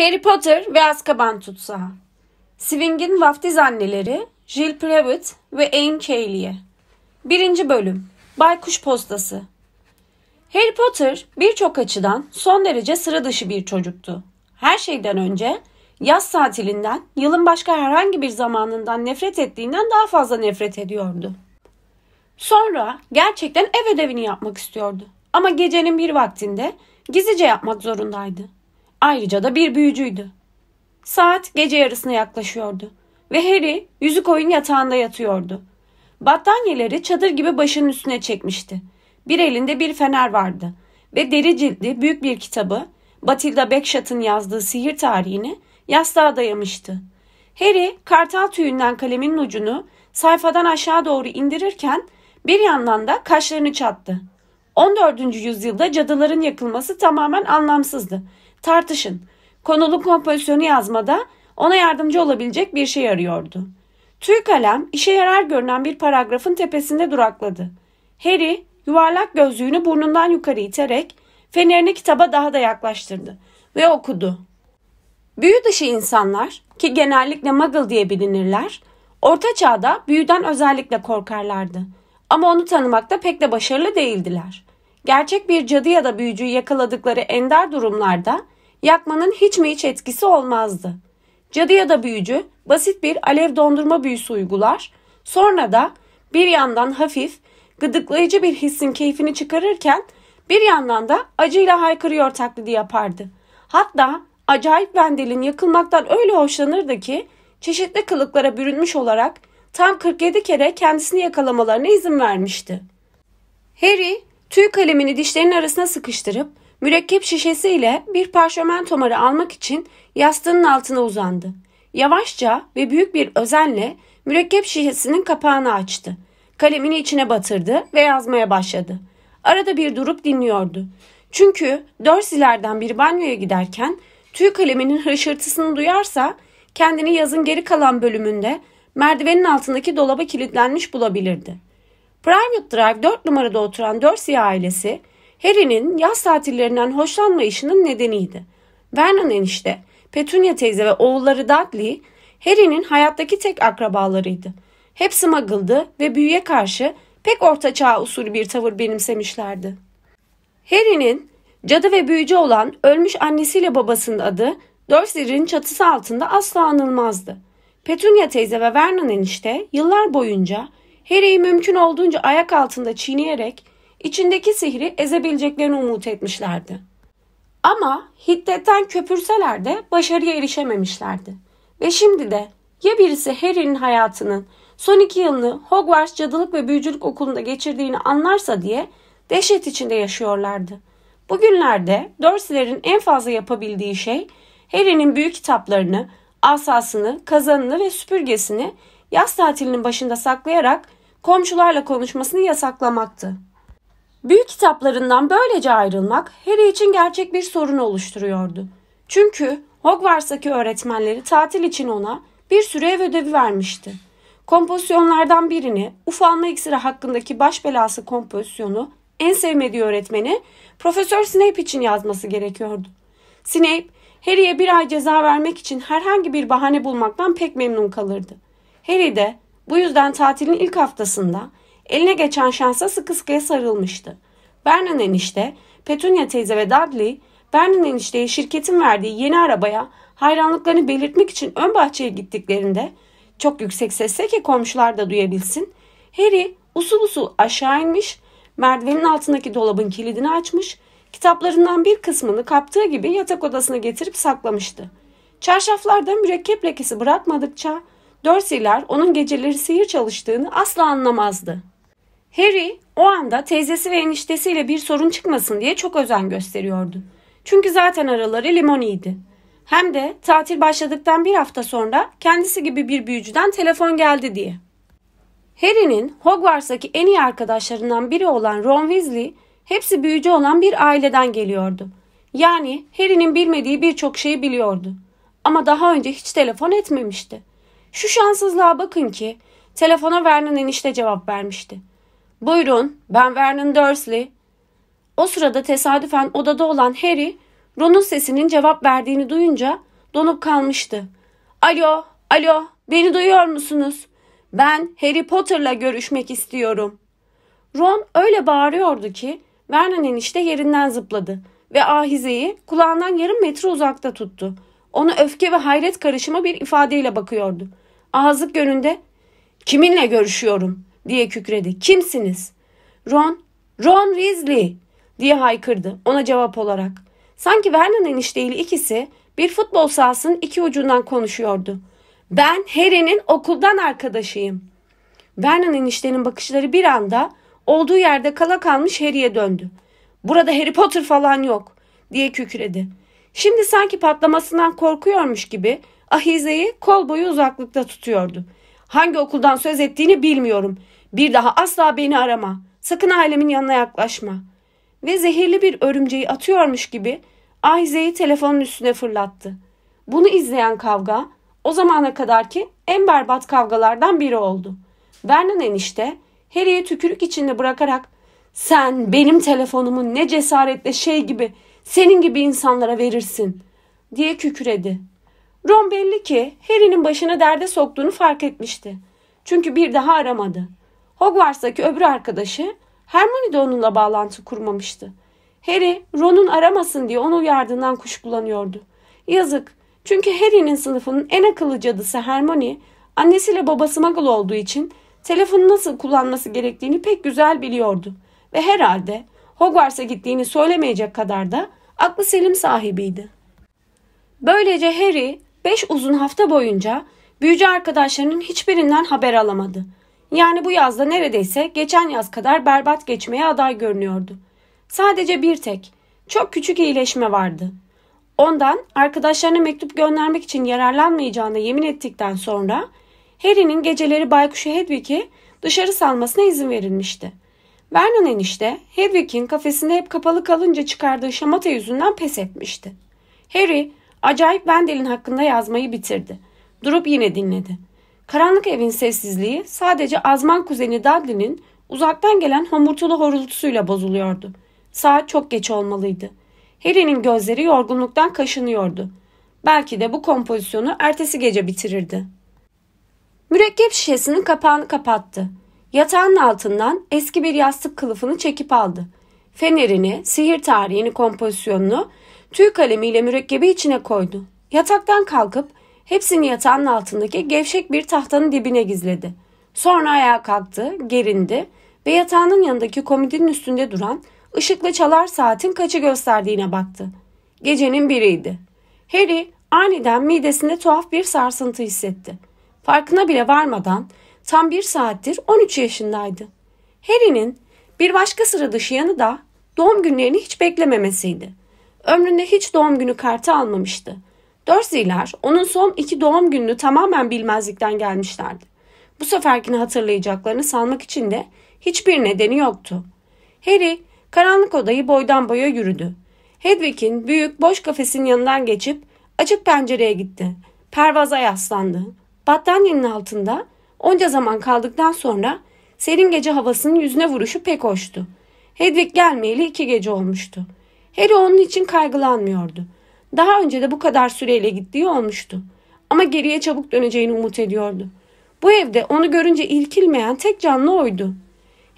Harry Potter ve Azkaban Tutsağı Swing'in vaftiz anneleri Jill Privet ve Anne Cayley'e Birinci Bölüm Baykuş Postası Harry Potter birçok açıdan son derece sıra dışı bir çocuktu. Her şeyden önce yaz tatilinden, yılın başka herhangi bir zamanından nefret ettiğinden daha fazla nefret ediyordu. Sonra gerçekten ev ödevini yapmak istiyordu. Ama gecenin bir vaktinde gizlice yapmak zorundaydı. Ayrıca da bir büyücüydü. Saat gece yarısına yaklaşıyordu ve Harry yüzük oyun yatağında yatıyordu. Battaniyeleri çadır gibi başının üstüne çekmişti. Bir elinde bir fener vardı ve deri ciltli büyük bir kitabı Batilda Beckshot'ın yazdığı sihir tarihini yastığa dayamıştı. Harry kartal tüyünden kalemin ucunu sayfadan aşağı doğru indirirken bir yandan da kaşlarını çattı. 14. yüzyılda cadıların yakılması tamamen anlamsızdı Tartışın. Konulu kompozisyonu yazmada ona yardımcı olabilecek bir şey arıyordu. Tüy kalem işe yarar görünen bir paragrafın tepesinde durakladı. Harry yuvarlak gözlüğünü burnundan yukarı iterek fenerini kitaba daha da yaklaştırdı ve okudu. Büyü dışı insanlar ki genellikle muggle diye bilinirler, orta çağda büyüden özellikle korkarlardı. Ama onu tanımakta pek de başarılı değildiler. Gerçek bir cadı ya da büyücüyü yakaladıkları ender durumlarda yakmanın hiç mi hiç etkisi olmazdı. Cadı ya da büyücü basit bir alev dondurma büyüsü uygular, sonra da bir yandan hafif, gıdıklayıcı bir hissin keyfini çıkarırken bir yandan da acıyla haykırıyor taklidi yapardı. Hatta acayip Vendel'in yakılmaktan öyle hoşlanırdı ki çeşitli kılıklara bürünmüş olarak tam 47 kere kendisini yakalamalarına izin vermişti. Harry tüy kalemini dişlerinin arasına sıkıştırıp Mürekkep şişesiyle bir parşömen tomarı almak için yastığının altına uzandı. Yavaşça ve büyük bir özenle mürekkep şişesinin kapağını açtı. Kalemini içine batırdı ve yazmaya başladı. Arada bir durup dinliyordu. Çünkü Dörsilerden bir banyoya giderken tüy kaleminin hışırtısını duyarsa kendini yazın geri kalan bölümünde merdivenin altındaki dolaba kilitlenmiş bulabilirdi. Private Drive 4 numarada oturan Dorsey ailesi Harry'nin yaz tatillerinden hoşlanmayışının nedeniydi. Vernon enişte, Petunia teyze ve oğulları Dudley, Harry'nin hayattaki tek akrabalarıydı. Hepsi muggled ve büyüye karşı pek ortaçağ usulü bir tavır benimsemişlerdi. Harry'nin cadı ve büyücü olan ölmüş annesiyle babasının adı Dursley'in çatısı altında asla anılmazdı. Petunia teyze ve Vernon enişte yıllar boyunca Harry'i mümkün olduğunca ayak altında çiğneyerek içindeki sihri ezebileceklerini umut etmişlerdi. Ama hiddetten köpürseler de başarıya erişememişlerdi. Ve şimdi de ya birisi Harry'nin hayatının son iki yılını Hogwarts Cadılık ve Büyücülük Okulu'nda geçirdiğini anlarsa diye dehşet içinde yaşıyorlardı. Bugünlerde Dursley'lerin en fazla yapabildiği şey Harry'nin büyük kitaplarını, asasını, kazanını ve süpürgesini yaz tatilinin başında saklayarak komşularla konuşmasını yasaklamaktı. Büyük kitaplarından böylece ayrılmak Harry için gerçek bir sorun oluşturuyordu. Çünkü Hogwarts'taki öğretmenleri tatil için ona bir süre ev ödevi vermişti. Kompozisyonlardan birini, ufalma iksiri hakkındaki baş belası kompozisyonu en sevmediği öğretmeni Profesör Snape için yazması gerekiyordu. Snape, Harry'e bir ay ceza vermek için herhangi bir bahane bulmaktan pek memnun kalırdı. Harry de bu yüzden tatilin ilk haftasında Eline geçen şansa sıkı sıkıya sarılmıştı. Vernon enişte, Petunia teyze ve Dudley, Vernon enişteye şirketin verdiği yeni arabaya hayranlıklarını belirtmek için ön bahçeye gittiklerinde çok yüksek sesle ki komşular da duyabilsin. Harry usul usul aşağı inmiş, merdivenin altındaki dolabın kilidini açmış, kitaplarından bir kısmını kaptığı gibi yatak odasına getirip saklamıştı. Çarşaflardan mürekkep lekesi bırakmadıkça Dörsiler onun geceleri seyir çalıştığını asla anlamazdı. Harry o anda teyzesi ve eniştesiyle bir sorun çıkmasın diye çok özen gösteriyordu. Çünkü zaten araları limoniydi. Hem de tatil başladıktan bir hafta sonra kendisi gibi bir büyücüden telefon geldi diye. Harry'nin Hogwarts'taki en iyi arkadaşlarından biri olan Ron Weasley hepsi büyücü olan bir aileden geliyordu. Yani Harry'nin bilmediği birçok şeyi biliyordu. Ama daha önce hiç telefon etmemişti. Şu şanssızlığa bakın ki telefona Vernon enişte cevap vermişti. Buyurun, ben Vernon Dursley. O sırada tesadüfen odada olan Harry, Ron'un sesinin cevap verdiğini duyunca donup kalmıştı. Alo, alo, beni duyuyor musunuz? Ben Harry Potter'la görüşmek istiyorum. Ron öyle bağırıyordu ki Vernon enişte yerinden zıpladı ve ahizeyi kulağından yarım metre uzakta tuttu. Ona öfke ve hayret karışımı bir ifadeyle bakıyordu. Ağızlık gönünde ''Kiminle görüşüyorum?'' diye kükredi. Kimsiniz? Ron, Ron Weasley diye haykırdı ona cevap olarak. Sanki Vernon enişteyle ikisi bir futbol sahasının iki ucundan konuşuyordu. Ben Harry'nin okuldan arkadaşıyım. Vernon eniştenin bakışları bir anda olduğu yerde kala kalmış Harry'e döndü. Burada Harry Potter falan yok diye kükredi. Şimdi sanki patlamasından korkuyormuş gibi ahizeyi kol boyu uzaklıkta tutuyordu. Hangi okuldan söz ettiğini bilmiyorum. Bir daha asla beni arama. Sakın ailemin yanına yaklaşma. Ve zehirli bir örümceği atıyormuş gibi Ayze'yi telefonun üstüne fırlattı. Bunu izleyen kavga o zamana kadarki en berbat kavgalardan biri oldu. Vernon enişte Harry'i tükürük içinde bırakarak sen benim telefonumu ne cesaretle şey gibi senin gibi insanlara verirsin diye kükredi. Ron belli ki Harry'nin başına derde soktuğunu fark etmişti. Çünkü bir daha aramadı. Hogwarts'taki öbür arkadaşı Hermione de onunla bağlantı kurmamıştı. Harry, Ron'un aramasın diye onu uyardığından kuşkulanıyordu. Yazık, çünkü Harry'nin sınıfının en akıllı cadısı Hermione, annesiyle babası Muggle olduğu için telefonu nasıl kullanması gerektiğini pek güzel biliyordu. Ve herhalde Hogwarts'a gittiğini söylemeyecek kadar da aklı selim sahibiydi. Böylece Harry beş uzun hafta boyunca büyücü arkadaşlarının hiçbirinden haber alamadı. Yani bu yazda neredeyse geçen yaz kadar berbat geçmeye aday görünüyordu. Sadece bir tek, çok küçük iyileşme vardı. Ondan arkadaşlarına mektup göndermek için yararlanmayacağını yemin ettikten sonra Harry'nin geceleri baykuşu Hedwig'i dışarı salmasına izin verilmişti. Vernon enişte Hedwig'in kafesinde hep kapalı kalınca çıkardığı şamata yüzünden pes etmişti. Harry acayip Wendel'in hakkında yazmayı bitirdi. Durup yine dinledi. Karanlık evin sessizliği sadece Azman kuzeni Dudley'nin uzaktan gelen homurtulu horultusuyla bozuluyordu. Saat çok geç olmalıydı. Harry'nin gözleri yorgunluktan kaşınıyordu. Belki de bu kompozisyonu ertesi gece bitirirdi. Mürekkep şişesinin kapağını kapattı. Yatağın altından eski bir yastık kılıfını çekip aldı. Fenerini, sihir tarihini kompozisyonunu tüy kalemiyle mürekkebi içine koydu. Yataktan kalkıp Hepsini yatağın altındaki gevşek bir tahtanın dibine gizledi. Sonra ayağa kalktı, gerindi ve yatağının yanındaki komodinin üstünde duran ışıklı çalar saatin kaçı gösterdiğine baktı. Gecenin biriydi. Harry aniden midesinde tuhaf bir sarsıntı hissetti. Farkına bile varmadan tam bir saattir 13 yaşındaydı. Harry'nin bir başka sıra dışı yanı da doğum günlerini hiç beklememesiydi. Ömründe hiç doğum günü kartı almamıştı. Dursley'ler onun son iki doğum gününü tamamen bilmezlikten gelmişlerdi. Bu seferkini hatırlayacaklarını sanmak için de hiçbir nedeni yoktu. Harry karanlık odayı boydan boya yürüdü. Hedwig'in büyük boş kafesin yanından geçip açık pencereye gitti. Pervaza yaslandı. Battaniyenin altında onca zaman kaldıktan sonra serin gece havasının yüzüne vuruşu pek hoştu. Hedwig gelmeyeli iki gece olmuştu. Harry onun için kaygılanmıyordu. Daha önce de bu kadar süreyle gittiği olmuştu. Ama geriye çabuk döneceğini umut ediyordu. Bu evde onu görünce ilkilmeyen tek canlı oydu.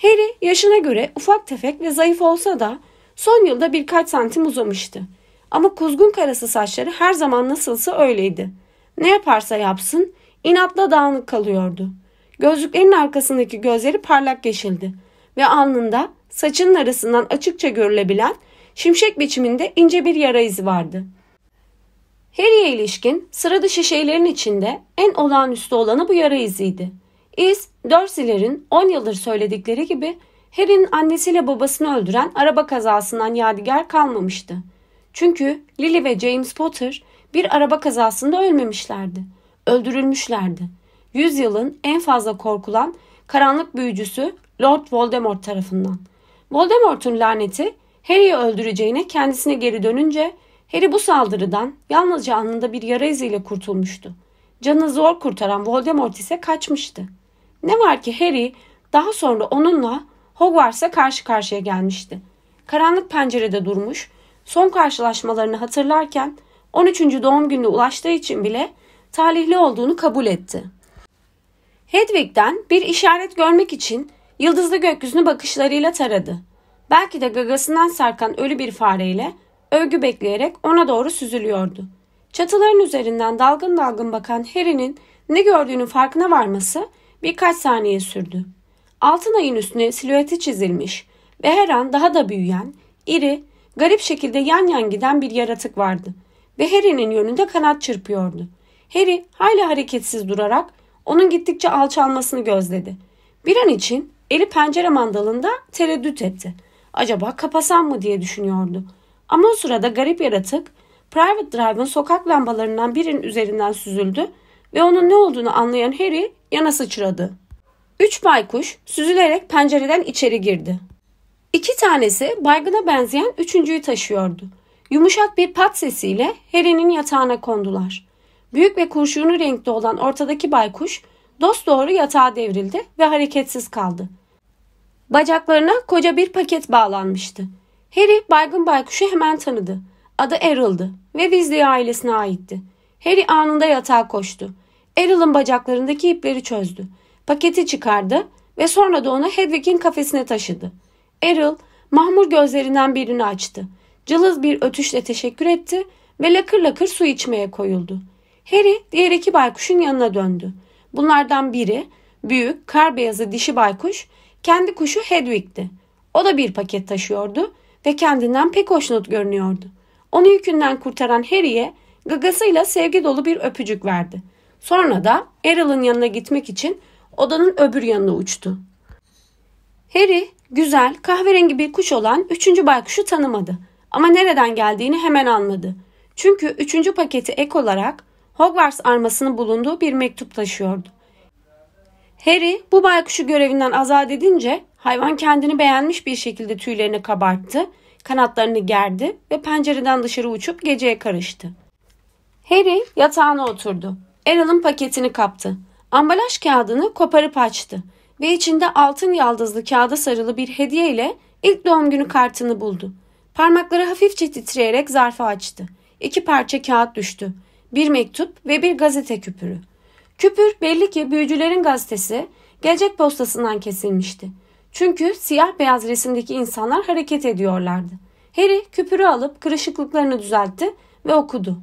Harry yaşına göre ufak tefek ve zayıf olsa da son yılda birkaç santim uzamıştı. Ama kuzgun karası saçları her zaman nasılsa öyleydi. Ne yaparsa yapsın inatla dağınık kalıyordu. Gözlüklerinin arkasındaki gözleri parlak yeşildi ve alnında saçının arasından açıkça görülebilen şimşek biçiminde ince bir yara izi vardı.'' Harry'e ilişkin sıra dışı şeylerin içinde en olağanüstü olanı bu yara iziydi. İz, Dursley'lerin 10 yıldır söyledikleri gibi Harry'nin annesiyle babasını öldüren araba kazasından yadigar kalmamıştı. Çünkü Lily ve James Potter bir araba kazasında ölmemişlerdi. Öldürülmüşlerdi. Yüzyılın en fazla korkulan karanlık büyücüsü Lord Voldemort tarafından. Voldemort'un laneti Harry'i öldüreceğine kendisine geri dönünce Harry bu saldırıdan yalnızca anında bir yara iziyle kurtulmuştu. Canı zor kurtaran Voldemort ise kaçmıştı. Ne var ki Harry daha sonra onunla Hogwarts'a karşı karşıya gelmişti. Karanlık pencerede durmuş, son karşılaşmalarını hatırlarken 13. doğum gününe ulaştığı için bile talihli olduğunu kabul etti. Hedwig'den bir işaret görmek için yıldızlı gökyüzünü bakışlarıyla taradı. Belki de gagasından sarkan ölü bir fareyle övgü bekleyerek ona doğru süzülüyordu. Çatıların üzerinden dalgın dalgın bakan Harry'nin ne gördüğünün farkına varması birkaç saniye sürdü. Altın ayın üstüne silüeti çizilmiş ve her an daha da büyüyen, iri, garip şekilde yan yan giden bir yaratık vardı ve Harry'nin yönünde kanat çırpıyordu. Harry hala hareketsiz durarak onun gittikçe alçalmasını gözledi. Bir an için eli pencere mandalında tereddüt etti. Acaba kapasam mı diye düşünüyordu. Ama o sırada garip yaratık Private Drive'ın sokak lambalarından birinin üzerinden süzüldü ve onun ne olduğunu anlayan Harry yana sıçradı. Üç baykuş süzülerek pencereden içeri girdi. İki tanesi baygına benzeyen üçüncüyü taşıyordu. Yumuşak bir pat sesiyle Harry'nin yatağına kondular. Büyük ve kurşunlu renkli olan ortadaki baykuş dost doğru yatağa devrildi ve hareketsiz kaldı. Bacaklarına koca bir paket bağlanmıştı. Harry baygın baykuşu hemen tanıdı. Adı Errol'dı ve Weasley ailesine aitti. Harry anında yatağa koştu. Errol'ın bacaklarındaki ipleri çözdü. Paketi çıkardı ve sonra da onu Hedwig'in kafesine taşıdı. Errol mahmur gözlerinden birini açtı. Cılız bir ötüşle teşekkür etti ve lakır lakır su içmeye koyuldu. Harry diğer iki baykuşun yanına döndü. Bunlardan biri büyük kar beyazı dişi baykuş kendi kuşu Hedwig'ti. O da bir paket taşıyordu ve kendinden pek hoşnut görünüyordu. Onu yükünden kurtaran Harry'e gagasıyla sevgi dolu bir öpücük verdi. Sonra da Errol'ın yanına gitmek için odanın öbür yanına uçtu. Harry güzel kahverengi bir kuş olan üçüncü baykuşu tanımadı ama nereden geldiğini hemen anladı. Çünkü üçüncü paketi ek olarak Hogwarts armasının bulunduğu bir mektup taşıyordu. Harry bu baykuşu görevinden azat edince Hayvan kendini beğenmiş bir şekilde tüylerini kabarttı, kanatlarını gerdi ve pencereden dışarı uçup geceye karıştı. Harry yatağına oturdu. Eral'ın paketini kaptı. Ambalaj kağıdını koparıp açtı ve içinde altın yaldızlı kağıda sarılı bir hediye ile ilk doğum günü kartını buldu. Parmakları hafifçe titreyerek zarfı açtı. İki parça kağıt düştü. Bir mektup ve bir gazete küpürü. Küpür belli ki büyücülerin gazetesi gelecek postasından kesilmişti. Çünkü siyah beyaz resimdeki insanlar hareket ediyorlardı. Harry küpürü alıp kırışıklıklarını düzeltti ve okudu.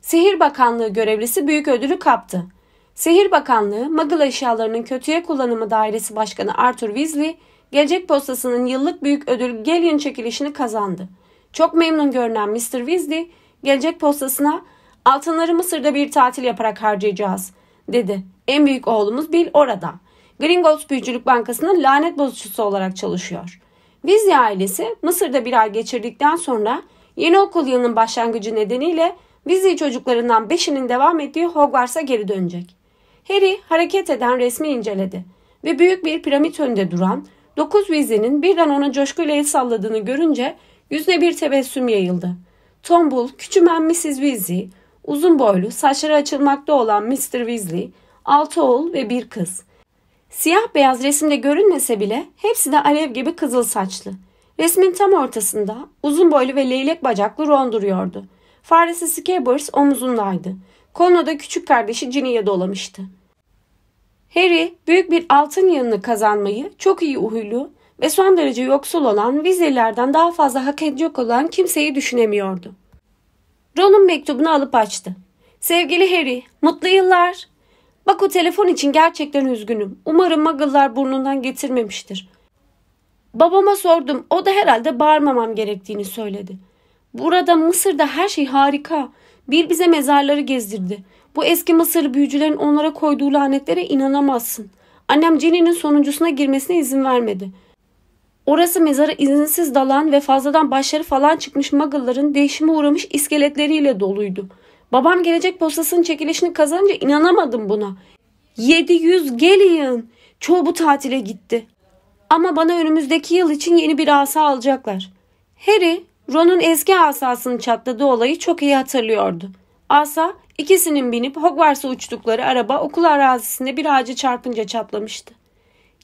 Sihir Bakanlığı görevlisi büyük ödülü kaptı. Sihir Bakanlığı, Muggle Eşyalarının Kötüye Kullanımı Dairesi Başkanı Arthur Weasley, Gelecek Postası'nın yıllık büyük ödül Galleon çekilişini kazandı. Çok memnun görünen Mr. Weasley, Gelecek Postası'na altınları Mısır'da bir tatil yaparak harcayacağız, dedi. En büyük oğlumuz Bill orada. Gringotts Büyücülük Bankası'nın lanet bozucusu olarak çalışıyor. Vizya ailesi Mısır'da bir ay geçirdikten sonra yeni okul yılının başlangıcı nedeniyle Vizya çocuklarından beşinin devam ettiği Hogwarts'a geri dönecek. Harry hareket eden resmi inceledi ve büyük bir piramit önünde duran 9 Vizya'nın birden ona coşkuyla el salladığını görünce yüzüne bir tebessüm yayıldı. Tombul, küçümen Mrs. Weasley, uzun boylu, saçları açılmakta olan Mr. Weasley, altı oğul ve bir kız. Siyah beyaz resimde görünmese bile hepsi de alev gibi kızıl saçlı. Resmin tam ortasında uzun boylu ve leylek bacaklı Ron duruyordu. Faresi Scabbers omuzundaydı. Koluna küçük kardeşi Ginny'ye dolamıştı. Harry büyük bir altın yığını kazanmayı çok iyi uhulu ve son derece yoksul olan vizirlerden daha fazla hak edecek olan kimseyi düşünemiyordu. Ron'un mektubunu alıp açtı. Sevgili Harry, mutlu yıllar. Bak o telefon için gerçekten üzgünüm. Umarım Muggle'lar burnundan getirmemiştir. Babama sordum. O da herhalde bağırmamam gerektiğini söyledi. Burada Mısır'da her şey harika. Bir bize mezarları gezdirdi. Bu eski Mısırlı büyücülerin onlara koyduğu lanetlere inanamazsın. Annem Jenny'nin sonuncusuna girmesine izin vermedi. Orası mezara izinsiz dalan ve fazladan başları falan çıkmış muggle'ların değişime uğramış iskeletleriyle doluydu. Babam gelecek postasının çekilişini kazanınca inanamadım buna. 700 gelin. Çoğu bu tatile gitti. Ama bana önümüzdeki yıl için yeni bir asa alacaklar. Harry, Ron'un eski asasını çatladığı olayı çok iyi hatırlıyordu. Asa, ikisinin binip Hogwarts'a uçtukları araba okul arazisinde bir ağaca çarpınca çatlamıştı.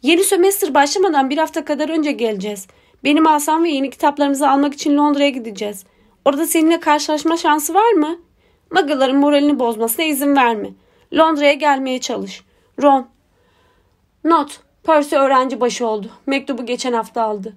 Yeni sömestr başlamadan bir hafta kadar önce geleceğiz. Benim asam ve yeni kitaplarımızı almak için Londra'ya gideceğiz. Orada seninle karşılaşma şansı var mı?'' Muggle'ların moralini bozmasına izin verme. Londra'ya gelmeye çalış. Ron. Not. Percy öğrenci başı oldu. Mektubu geçen hafta aldı.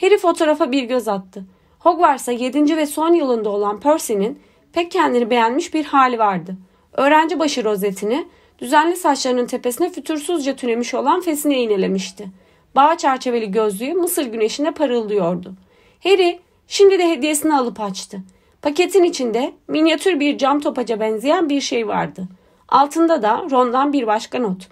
Harry fotoğrafa bir göz attı. Hogwarts'a 7. ve son yılında olan Percy'nin pek kendini beğenmiş bir hali vardı. Öğrenci başı rozetini düzenli saçlarının tepesine fütursuzca türemiş olan fesine iğnelemişti. Bağ çerçeveli gözlüğü mısır güneşinde parıldıyordu. Harry şimdi de hediyesini alıp açtı. Paketin içinde minyatür bir cam topaca benzeyen bir şey vardı. Altında da Ron'dan bir başka not.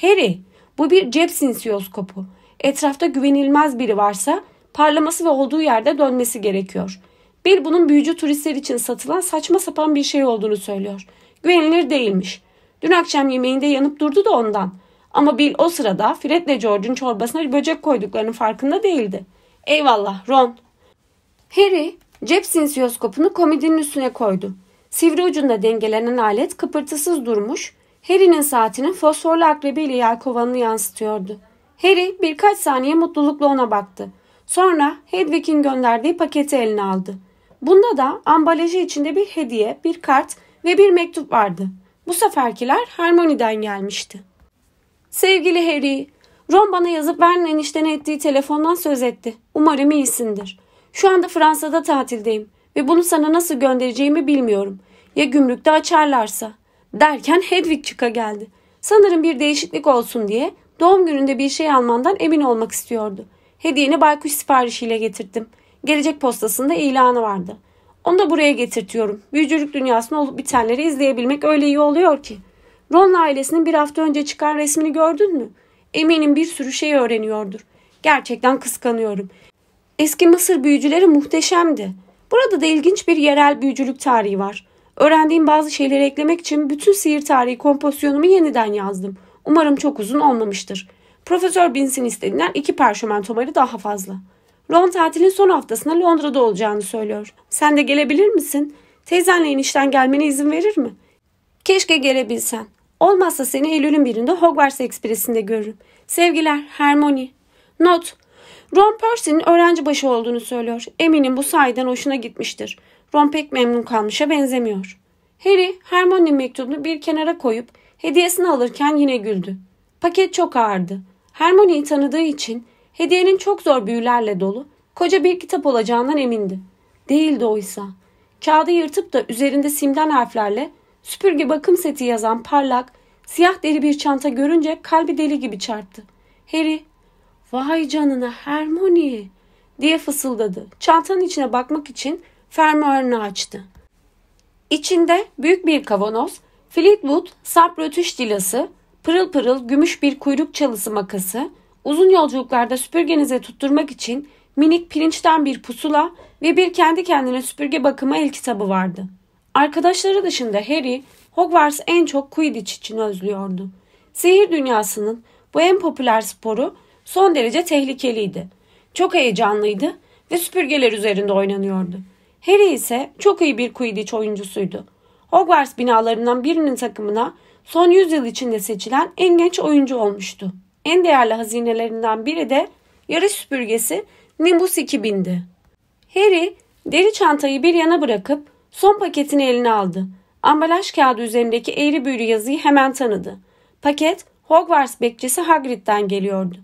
Harry, bu bir cep sinsiyoskopu. Etrafta güvenilmez biri varsa parlaması ve olduğu yerde dönmesi gerekiyor. Bir bunun büyücü turistler için satılan saçma sapan bir şey olduğunu söylüyor. Güvenilir değilmiş. Dün akşam yemeğinde yanıp durdu da ondan. Ama Bill o sırada Fred Fred'le George'un çorbasına bir böcek koyduklarının farkında değildi. Eyvallah Ron. Harry Cep sinsiyoskopunu komodinin üstüne koydu. Sivri ucunda dengelenen alet kıpırtısız durmuş, Harry'nin saatinin fosforlu akrebiyle yelkovanını yansıtıyordu. Harry birkaç saniye mutlulukla ona baktı. Sonra Hedwig'in gönderdiği paketi eline aldı. Bunda da ambalajı içinde bir hediye, bir kart ve bir mektup vardı. Bu seferkiler Harmony'den gelmişti. Sevgili Harry, Ron bana yazıp Vernon eniştene ettiği telefondan söz etti. Umarım iyisindir. Şu anda Fransa'da tatildeyim ve bunu sana nasıl göndereceğimi bilmiyorum. Ya gümrükte açarlarsa? Derken Hedwig çıka geldi. Sanırım bir değişiklik olsun diye doğum gününde bir şey almandan emin olmak istiyordu. Hediyeni baykuş siparişiyle getirdim. Gelecek postasında ilanı vardı. Onu da buraya getirtiyorum. Büyücülük dünyasında olup bitenleri izleyebilmek öyle iyi oluyor ki. Ron ailesinin bir hafta önce çıkan resmini gördün mü? Eminim bir sürü şey öğreniyordur. Gerçekten kıskanıyorum. Eski Mısır büyücüleri muhteşemdi. Burada da ilginç bir yerel büyücülük tarihi var. Öğrendiğim bazı şeyleri eklemek için bütün sihir tarihi kompozisyonumu yeniden yazdım. Umarım çok uzun olmamıştır. Profesör Bins'in istediğinden iki parşömen tomarı daha fazla. Ron tatilin son haftasında Londra'da olacağını söylüyor. Sen de gelebilir misin? Teyzenle işten gelmene izin verir mi? Keşke gelebilsen. Olmazsa seni Eylül'ün birinde Hogwarts Ekspresi'nde görürüm. Sevgiler, Hermione. Not, Ron Percy'nin öğrenci başı olduğunu söylüyor. Eminim bu sayeden hoşuna gitmiştir. Ron pek memnun kalmışa benzemiyor. Harry, Hermione mektubunu bir kenara koyup hediyesini alırken yine güldü. Paket çok ağırdı. Hermione'yi tanıdığı için hediyenin çok zor büyülerle dolu, koca bir kitap olacağından emindi. Değildi oysa. Kağıdı yırtıp da üzerinde simden harflerle süpürge bakım seti yazan parlak, siyah deri bir çanta görünce kalbi deli gibi çarptı. Harry Vay canına Hermione diye fısıldadı. Çantanın içine bakmak için fermuarını açtı. İçinde büyük bir kavanoz, Fleetwood sap dilası, pırıl pırıl gümüş bir kuyruk çalısı makası, uzun yolculuklarda süpürgenize tutturmak için minik pirinçten bir pusula ve bir kendi kendine süpürge bakımı el kitabı vardı. Arkadaşları dışında Harry, Hogwarts en çok Quidditch için özlüyordu. Sihir dünyasının bu en popüler sporu son derece tehlikeliydi. Çok heyecanlıydı ve süpürgeler üzerinde oynanıyordu. Harry ise çok iyi bir Quidditch oyuncusuydu. Hogwarts binalarından birinin takımına son 100 yıl içinde seçilen en genç oyuncu olmuştu. En değerli hazinelerinden biri de yarış süpürgesi Nimbus 2000'di. Harry deri çantayı bir yana bırakıp son paketini eline aldı. Ambalaj kağıdı üzerindeki eğri büğrü yazıyı hemen tanıdı. Paket Hogwarts bekçisi Hagrid'den geliyordu.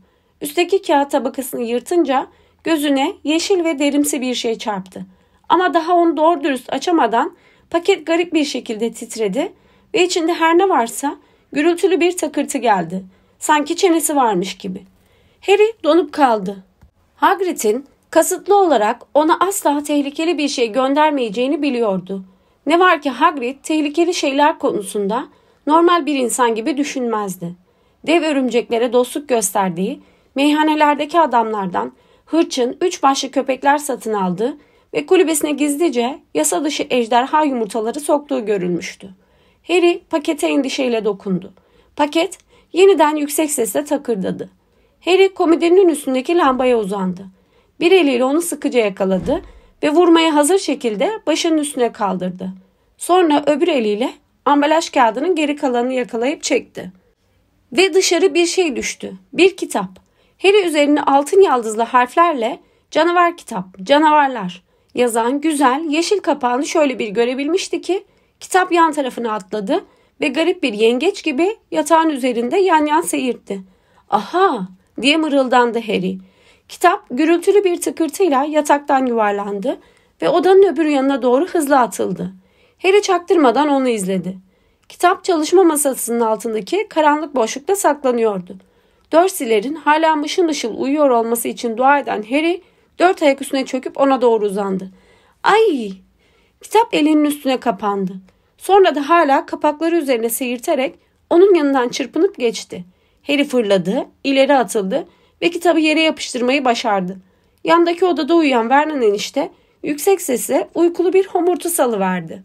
Üstteki kağıt tabakasını yırtınca gözüne yeşil ve derimsi bir şey çarptı. Ama daha onu doğru dürüst açamadan paket garip bir şekilde titredi ve içinde her ne varsa gürültülü bir takırtı geldi. Sanki çenesi varmış gibi. Harry donup kaldı. Hagrid'in kasıtlı olarak ona asla tehlikeli bir şey göndermeyeceğini biliyordu. Ne var ki Hagrid tehlikeli şeyler konusunda normal bir insan gibi düşünmezdi. Dev örümceklere dostluk gösterdiği meyhanelerdeki adamlardan hırçın üç başlı köpekler satın aldığı ve kulübesine gizlice yasa dışı ejderha yumurtaları soktuğu görülmüştü. Harry pakete endişeyle dokundu. Paket yeniden yüksek sesle takırdadı. Harry komodinin üstündeki lambaya uzandı. Bir eliyle onu sıkıca yakaladı ve vurmaya hazır şekilde başının üstüne kaldırdı. Sonra öbür eliyle ambalaj kağıdının geri kalanını yakalayıp çekti. Ve dışarı bir şey düştü. Bir kitap. Harry üzerine altın yaldızlı harflerle canavar kitap, canavarlar yazan güzel yeşil kapağını şöyle bir görebilmişti ki kitap yan tarafına atladı ve garip bir yengeç gibi yatağın üzerinde yan yan seyirtti. Aha diye mırıldandı Harry. Kitap gürültülü bir tıkırtıyla yataktan yuvarlandı ve odanın öbür yanına doğru hızlı atıldı. Harry çaktırmadan onu izledi. Kitap çalışma masasının altındaki karanlık boşlukta saklanıyordu. Dursley'lerin hala mışıl mışıl uyuyor olması için dua eden Harry dört ayak üstüne çöküp ona doğru uzandı. Ay! Kitap elinin üstüne kapandı. Sonra da hala kapakları üzerine seyirterek onun yanından çırpınıp geçti. Harry fırladı, ileri atıldı ve kitabı yere yapıştırmayı başardı. Yandaki odada uyuyan Vernon enişte yüksek sesle uykulu bir homurtu salıverdi.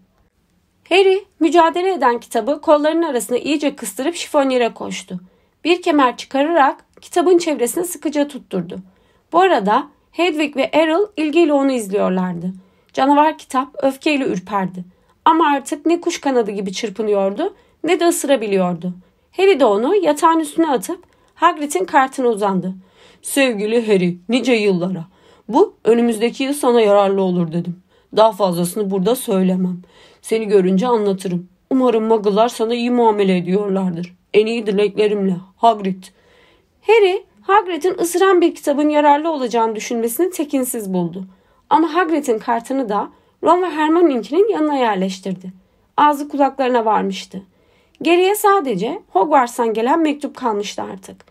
Harry mücadele eden kitabı kollarının arasına iyice kıstırıp şifonyere koştu bir kemer çıkararak kitabın çevresine sıkıca tutturdu. Bu arada Hedwig ve Errol ilgiyle onu izliyorlardı. Canavar kitap öfkeyle ürperdi. Ama artık ne kuş kanadı gibi çırpınıyordu ne de ısırabiliyordu. Harry de onu yatağın üstüne atıp Hagrid'in kartına uzandı. Sevgili Harry nice yıllara. Bu önümüzdeki yıl sana yararlı olur dedim. Daha fazlasını burada söylemem. Seni görünce anlatırım. Umarım muggle'lar sana iyi muamele ediyorlardır. En iyi dileklerimle Hagrid. Harry Hagrid'in ısıran bir kitabın yararlı olacağını düşünmesini tekinsiz buldu. Ama Hagrid'in kartını da Ron ve Hermione'nin yanına yerleştirdi. Ağzı kulaklarına varmıştı. Geriye sadece Hogwarts'tan gelen mektup kalmıştı artık.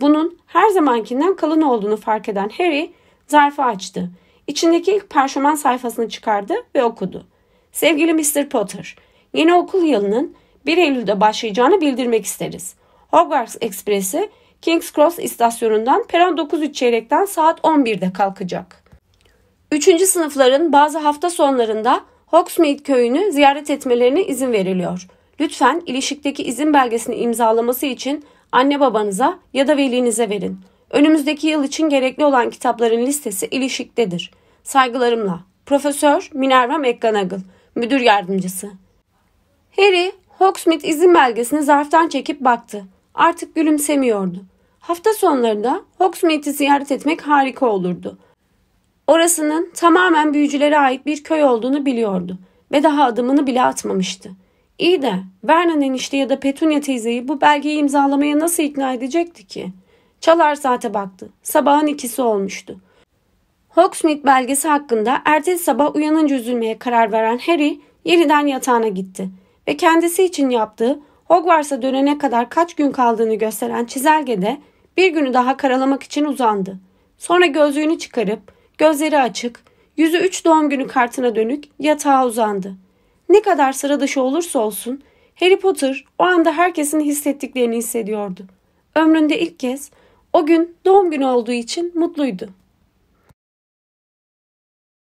Bunun her zamankinden kalın olduğunu fark eden Harry zarfı açtı. İçindeki ilk parşömen sayfasını çıkardı ve okudu. Sevgili Mr. Potter, yeni okul yılının 1 Eylül'de başlayacağını bildirmek isteriz. Hogwarts Ekspresi King's Cross istasyonundan peron 9.3 çeyrekten saat 11'de kalkacak. 3. sınıfların bazı hafta sonlarında Hogsmeade köyünü ziyaret etmelerine izin veriliyor. Lütfen ilişikteki izin belgesini imzalaması için anne babanıza ya da velinize verin. Önümüzdeki yıl için gerekli olan kitapların listesi ilişiktedir. Saygılarımla. Profesör Minerva McGonagall, Müdür Yardımcısı. Harry, Hawksmith izin belgesini zarftan çekip baktı. Artık gülümsemiyordu. Hafta sonlarında Hawksmith'i ziyaret etmek harika olurdu. Orasının tamamen büyücülere ait bir köy olduğunu biliyordu ve daha adımını bile atmamıştı. İyi de Vernon enişte ya da Petunia teyzeyi bu belgeyi imzalamaya nasıl ikna edecekti ki? Çalar saate baktı. Sabahın ikisi olmuştu. Hawksmith belgesi hakkında ertesi sabah uyanınca üzülmeye karar veren Harry yeniden yatağına gitti ve kendisi için yaptığı Hogwarts'a dönene kadar kaç gün kaldığını gösteren çizelgede bir günü daha karalamak için uzandı. Sonra gözlüğünü çıkarıp gözleri açık, yüzü üç doğum günü kartına dönük yatağa uzandı. Ne kadar sıra dışı olursa olsun Harry Potter o anda herkesin hissettiklerini hissediyordu. Ömründe ilk kez o gün doğum günü olduğu için mutluydu.